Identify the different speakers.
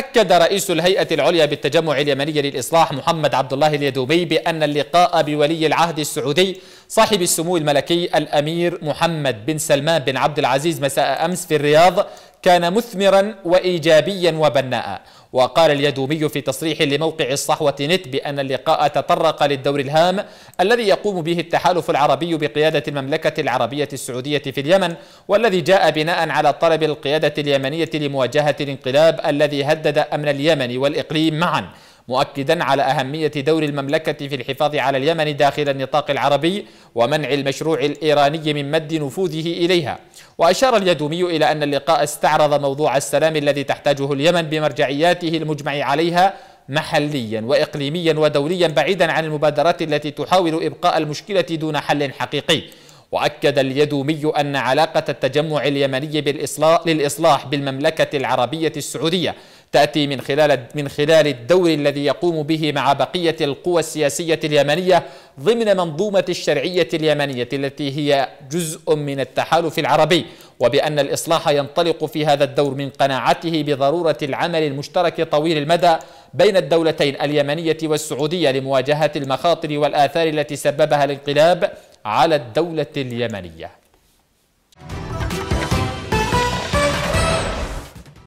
Speaker 1: أكد رئيس الهيئة العليا بالتجمع اليمني للإصلاح محمد عبد الله اليدوبي بأن اللقاء بولي العهد السعودي صاحب السمو الملكي الأمير محمد بن سلمان بن عبد العزيز مساء أمس في الرياض كان مثمرا وإيجابيا وبناء وقال اليدومي في تصريح لموقع الصحوة نت بأن اللقاء تطرق للدور الهام الذي يقوم به التحالف العربي بقيادة المملكة العربية السعودية في اليمن والذي جاء بناء على طلب القيادة اليمنية لمواجهة الانقلاب الذي هدد أمن اليمن والإقليم معاً مؤكدا على أهمية دور المملكة في الحفاظ على اليمن داخل النطاق العربي ومنع المشروع الإيراني من مد نفوذه إليها وأشار اليدومي إلى أن اللقاء استعرض موضوع السلام الذي تحتاجه اليمن بمرجعياته المجمع عليها محليا وإقليميا ودوليا بعيدا عن المبادرات التي تحاول إبقاء المشكلة دون حل حقيقي وأكد اليدومي أن علاقة التجمع اليمني بالإصلاح للإصلاح بالمملكة العربية السعودية تأتي من خلال من خلال الدور الذي يقوم به مع بقية القوى السياسية اليمنية ضمن منظومة الشرعية اليمنية التي هي جزء من التحالف العربي وبأن الإصلاح ينطلق في هذا الدور من قناعته بضرورة العمل المشترك طويل المدى بين الدولتين اليمنية والسعودية لمواجهة المخاطر والآثار التي سببها الانقلاب على الدولة اليمنية